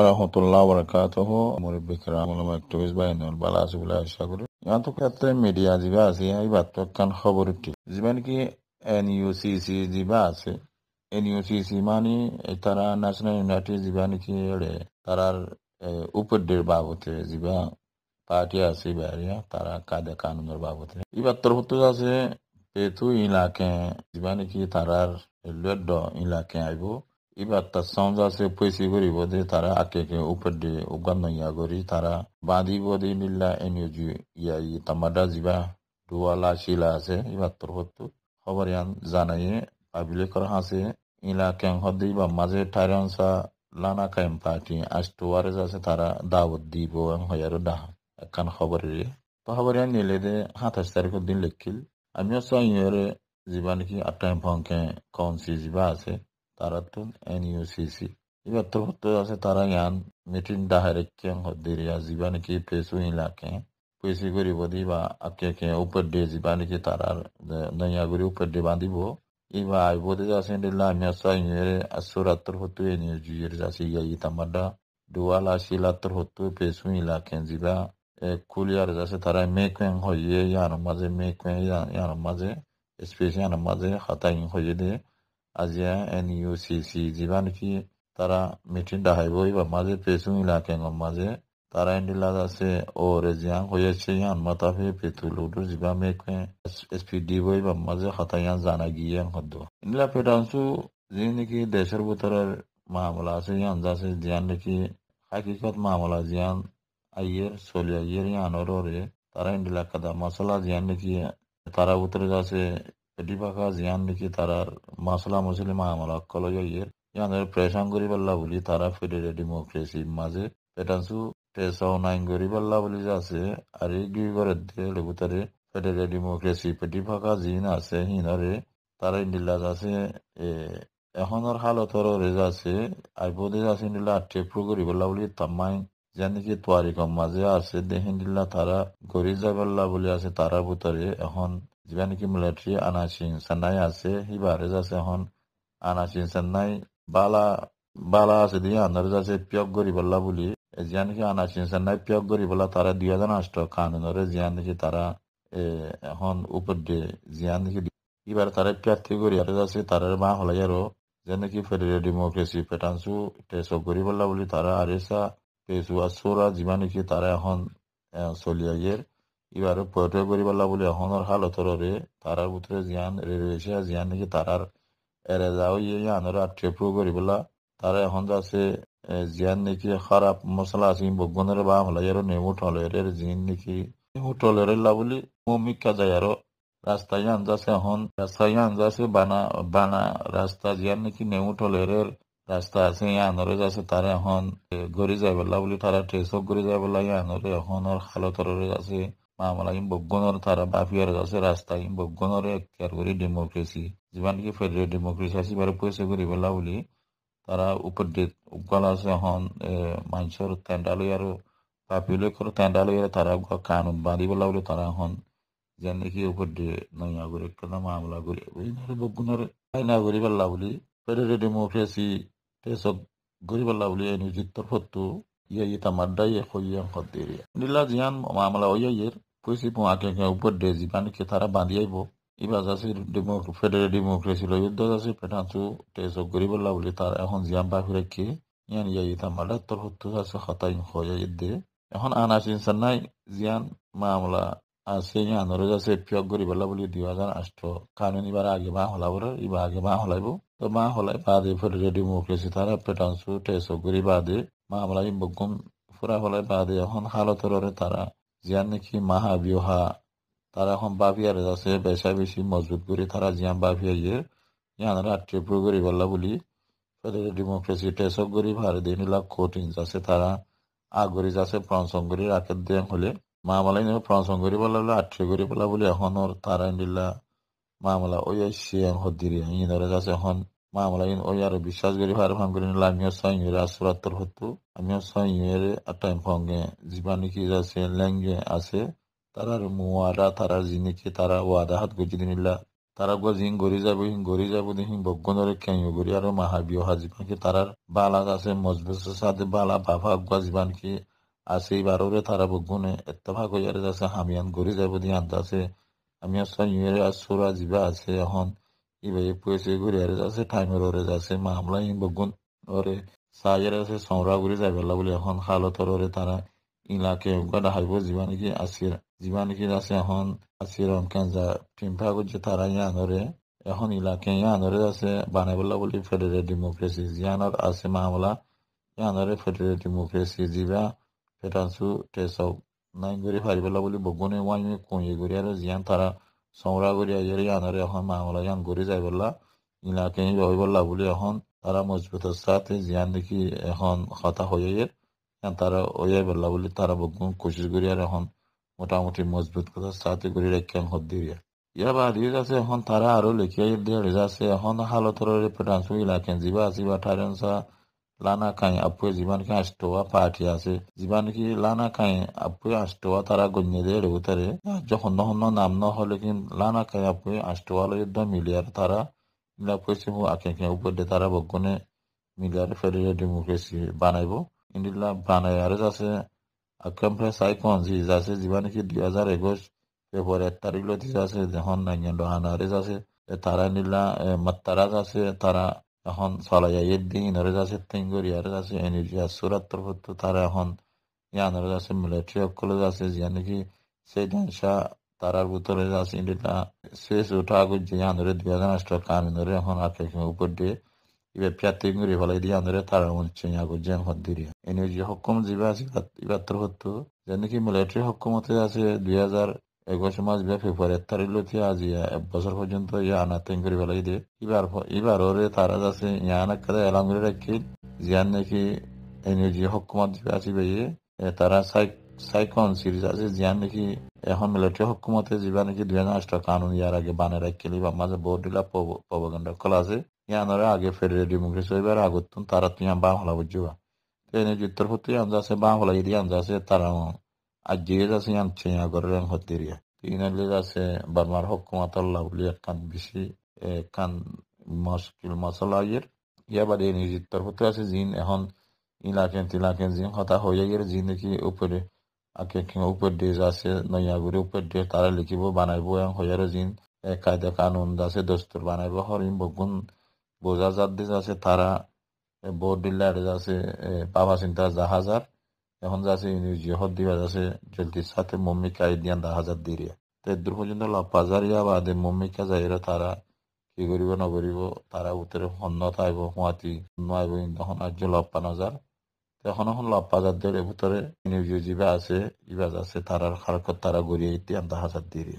আলাইকুম রহমতুল্লাহ বরকাতহ মুরব্ব ইকরাম উলামা activist by নুল বালা আশা করি ইয়াতো ক্ষেত্রে মিডিয়া জিবা আছে এই বাতকান খবর উঠি জিবান কি এন ইউ সি সি জিবা আছে এন ইউ সি সি মানে তারা ন্যাশনাল ইউনিটি জিবা নাকি এড়ে তারার উপডের বাবতে জিবা পার্টি আছে বাইরিয়া তারা কাদে কানুনের বাবতে এই বাতর হতে আছে পেতু ইলাকে জিবা নাকি তারার লড্ড ইলাকে আইব ইবাত্তা সমজাসে পৈসি গরি বদে তারা আকেকে উপর দিয়ে উগান্ন ইয়া গরি তারা বাঁধি বদে নিল্লা এনিউজি ইয়া ই তামাডা জিবা ডুয়ালা শিলা আছে ইবাত্তর হত্তু খবর ইয়ান জানাইয়ে পাবিলে করা আছে ইলা ক্যাং হদ্দি বা মাঝে ঠাইরনসা লানা কায়েম পার্টি আজ টুয়ারেজ আছে তারা দাওয়াত দিব হয়ারও ডাহ একখান খবরের তো খবর ইয়ান নিলে দে সাতাশ তারিখের দিন লিখিল আমিও চাই ইয়ারে জিবা নাকি আটটায় ভঙ্কে কনসি জিবা আছে Taratun NUCC. Ibattırfuttu ase tarayan mitin dahirekken hoddiriya zibaniki pesu ilaken. Pesi guri bodi ba akkeke upadde zibaniki tarar danya guri upadde bandi bo. Iba ibodi da sende la miyasa inyere asur attırfuttu eniyo juyeri zasi yayi tamada. Duvala şil attırfuttu pesu ilaken ziba. kuliyar zase tara mekwen hoye yanı maze mekwen yanı maze. Espesi yanı maze hata in hoye de. ajiya NUCC jibani fi tara mitin da haibo iba maze pesu ilake ngom maze tara indi laza se o reziyan hoye che yan mata fe petu ludu jiba mekwe SPD bo iba maze khata yan zana giyen khuddo inila pedansu zini ki desher butarar maamula se yan zase ziyan leki hakikat maamula ziyan ayer solya yer yan orore tara indi la kada masala ziyan leki tara butarar zase ಎಡಿಬಾಗ ಜಿಯಾನ್ನಿಕಿ ತಾರ ಮಾಸಲ ಮುಸಲಿಮ আমলা call জয়ের ইয়ানের প্রেসাং করি পাল্লা বলি তারা ফেডারে democracy মাঝে পেটাসু টেসাও nine করি পাল্লা বলি আছে আর গি করে দে লেবুতারে ফেডারে ডেমোক্রেসি পেটি ফাঁকা জিন আছে হিনরে তারা ইন্ডিলাজ আছে এখনৰ হালতৰ ৰেজ আছে আইবদেজ আছে ইন্দিলা টেপ্ৰু কৰি পাল্লা বুলি তামাইন যেনেকি তোয়ারি কম মাঝে আছে দেখেন দিল্লা তারা গড়ি যাবাল্লা বলে আছে তারা ভুতরে এখন जिबानोखि मिलिटारि आनासिं साननाय আছে हिबा जासे হন আনাसिং সান্নাই বালা বালা আছে দিয়ে আন্দার যাচ্ছে পিয়ক গরি বল্লা বলি জিয়ানকি আনাসিং সান্নাই পিয়ক গরি বল্লা তারা দুই হাজার আষ্ট কানুনরে জিয়ানকি তারা এখন উপর দিয়ে জিয়ানকি এবার তারা প্রার্থী গরি আর যাচ্ছে তারা মা হলাই আরো যেনাকি ফেডারেল ডেমোক্রেসি পেটানসু টেসো গরি বল্লা বলি তারা আরেসা টেসু আসোরা কি তারা এখন চলিয়া ইয়ের ইবাৰ পয়টয় কৰিবালা বুলি অহনৰ হালতৰৰে তাৰাৰ বুটৰে জিয়ান ৰেৰেছে জিয়ান নেকি তাৰাৰ এৰে যাও ইয়ে আনৰ আট্ৰেপ্ৰু কৰিবলা তাৰে এখন যাছে জিয়ান নেকি খারাপ মশলা আছে বগনের বা হলাই আর নেমু টলের জিন নেকি নেমু টলের লা বুলি মমিকা যায় আর রাস্তায় আনজাছে এখন রাস্তায় আনজাছে বানা বানা রাস্তা জিয়ান নেকি নেমু টলের রাস্তা আছে আনরে যাচ্ছে তারে এখন গড়ি যাই বলা বুলি তারা ট্রেসক গড়ি যাই বলা আনরে এখন আর খালতরে আছে মামলা মামলাইন বগ্গনর তারা বাফিয়ার গাছে রাস্তাইন বগ্গনরে এখতিয়ার করি ডেমোক্রেসি যিমান কি ফেডারেল ডেমোক্রেসি আছে বারে পয়সা করি বেলা বলি তারা উপর গলা আছে এখন মানুষের তেন্ডালই আর পাপিলে করে তেন্ডালই আর তারা কানুন বাঁধি বেলা বলি তারা হন যেন কি উপর নয়া করে কেনা মামলা করি বগ্গনর আইনা করি বেলা বলি ফেডারেল ডেমোক্রেসি তেসব গরিব আল্লাহ বলি এনে জিত্তর ফত্তু ye yitamadda ye ko yen kodiri ni laziyan mamala o yeyer kuisi pun akeke ubodde zibani ke tara bandiye bo iba zasi demok federe demokrasi lo yudda zasi pedantu teso goribo lawli tara এখন জিয়ান বাহিরে কে ইয়ান ইয়া yitamadda তরফ তো আছে খতাইন খোয়া yedde এখন আনাস ইনসান নাই জিয়ান মামলা ಆಸೆಗೆ ಅಂದರು ಜಾಸೆ ಎಪ್ಪಿಯಾಗ ಗುರಿ ಬಲ್ಲ ಬಲಿ ದಿವಾಗನ ಅಷ್ಟು ಕಾನೂನು ಇವಾರ ಆಗಿ ಬಾ ಹೊಲವರು ಇವ ಆಗಿ ಬಾ ಹೊಲೈಬು তো মা হলাই বাদে ফের রেডি মুখলেছি তারা পেটাংসু টেসো গুরি বাদে মা হলাই বগুম ফুরা হলাই বাদে এখন হালতরে তারা জিয়ান নেকি মাহা বিহা তারা এখন বাপিয়ারে আছে বেসা বেশি মজবুত করে তারা জিয়ান বাপিয়া ইয়ে ইয়ানরা আট্রে প্রো করি বললা বলি ফেডারেল ডেমোক্রেসি টেসক করি ভারে দিন লাখ কোটিং যাচ্ছে তারা আগরি যাচ্ছে প্রনসম করি রাখের দেন হলে মামলা ইন ফ্রান্সন করি বলা বলে আটশো করি বলা বলি এখন ওর তারা আইনডিলা মামলা ওই সে হদ্দিরি ইন ধরে কাছে এখন মামলা ইন ওই আর বিশ্বাস করি আর ফান করি নিলে আমিও সহিং হয়ে আসুরাত্তর হতো আমিও সহিং আটাই টাইম ফঙ্গে জীবা নাকি আছে ল্যাঙ্গে আছে তারার মুয়ারা তারার জিনিকে তারা ওয়াদা হাত গজি দিনিলা তারা গজ হিং গড়ি যাব হিং গড়ি যাব দেখি বগ্গনরে কেঁয়ো গড়ি আর মাহাবিও কি তারার বালা আছে মজবুত সাথে বালা বাবা কি asi barore tara bugune ittaba goyar dase hamiyan gori jabo di andase hamiyan son yere asura jiba ase hon ibe pese gori ar dase timer ore dase mamla in bugun ore sayer ase sonra gori jabe la bole hon halator ore tara ilake gada haibo jibani ki asir jibani ki dase hon asir on kanza pimpa gojje tara yan ore এখন ইলাকে ইয়ানরে আছে বানাবলা বলি federal democracy ইয়ানর আছে মামলা ইয়ানরে federal democracy জিবা tetansu নাই nan gori fari bela boli bogone wani konye gori ara ziyan tara সমরা করিয়া গেলে আনারে এখন মামলা ইয়ান করে যাই বললা ইলাকে রহি বললা বলে এখন তারা মজবুতের সাথে জিয়ান দেখি এখন হতা হয়ে এর তারা ওয়াই বললা বলে তারা বগুন কোশিশ করি আর এখন মোটামুটি মজবুত কথা সাথে করে রেখান হত দিয়ে ইয়া বাদির আছে এখন তারা আরো লেখিয়া দিয়ে আছে এখন হালতর পেটানসু ইলাকে জিবা আসিবা ঠারেন সা lana kan apu ziban kan astowa party ase ziban ki lana kan apu astowa tara gonye de re utare যখন হন নাম না হলে কিন লানা কাই আপু আষ্টওয়াল যুদ্ধ মিলিয়ার তারা মিলা পয়সি হু আকে কে উপর দে তারা বগনে মিলিয়ার ফেডারে ডেমোক্রেসি বানাইব ইন্ডিলা বানাই আর আছে আকাম্পে সাইকন জি আছে জীবনে কি দুই হাজার একুশ ফেব্রুয়ারি এক তারিখ লো দিছে আছে যখন নাইন ডহান আর আছে তারা নিলা মাত্তারাজ আছে তারা અહં સાલાયા યેદદી નરેજાસે તૈંગોરિયા રગાસે એનર્જીયા સુરત તરફ તો તારે અહં યાનરેજાસે મિલેટરી કુલદાસે જાનકી સેદાનશા તારર બતરેજાસે ઇનતા સેસ ઉઠા ગુ જાનરે દેજાના સ્ટકામ નરે અહં આતકે ઉપર દે ઇવે પ્યાતિંગરી ભલે ઇદિયાનરે તારર મંચિયા ગુ જન હોદિરિયા એનર્જીયા હક્કમ જીવા આસી ઇબતર હોત જાનકી મિલેટરી હક્કમતરે આસે 2000 একুশ মাস ব্যাপী পরে তারিলতি আজিয়া এক বছর পর্যন্ত ইয়ানা করে ফেলাই দিয়ে এবার এবার ওরে তারা যাচ্ছে ইয়ানা কাদা এলাম করে রাখি জিয়ান নাকি এনার্জি হকুমাত দিবে আসিবে বেয়ে তারা সাইকন সিরিজ আছে জিয়ান নাকি এখন মিলিটারি হকুমতে যিবা নাকি দুই হাজার আষ্ট কানুন ইয়ার আগে বানে রাখিলি বা মাঝে বহুত দিলা প্রবগণ্ডা খোলা আছে ইয়ানরে আগে ফেডারেল ডেমোক্রেসি এবার আগত তারা তুই বাংলা বুঝবা এনে উত্তর প্রতি আনজা আছে বাংলা ইদি আনজা আছে তারা আর জিজ্ঞেস আছে ইয়ান ছিয়া করে হতেরিয়া তিন আছে বার্মার হকুমাত আল্লাহ বলি একখান বেশি একখান মুশকিল মশলা ইয়ের ইয়া নিজের আছে জিন এখন ইলাকেন তিলাকেন জিন হতা হয়ে গিয়ে জিন উপরে আকে কি উপর ডেজ আছে নয়া করে উপর ডেজ তারা লিখিব বানাইব এবং হয়ে জিন এক কায়দা কানুন আছে দস্তুর বানাইব হরিম বগুন বোঝা যার দিয়ে আছে তারা বোর্ডিল্লার আছে বাবা চিন্তা জাহাজার এখন যাচ্ছে ইউনিজি হদ দিবা যাচ্ছে জলদি সাথে মম্মি কাই দিয়া দা হাজার দিয়ে তো এদূর পর্যন্ত লপাজারিয়া বাদে মম্মি কা যাইরা তারা কি করিব নকরিব তারা উতরে সন্ন আইব হুঁয়াতি আইব তখন আর্য লপ্পা নজার এখন এখন লপ্পাজার দের ভিতরে ইউনিজি জিবা আছে ইবাজ আছে তারা খারকত তারা গড়িয়ে ইতি আন্দা হাজার দিয়ে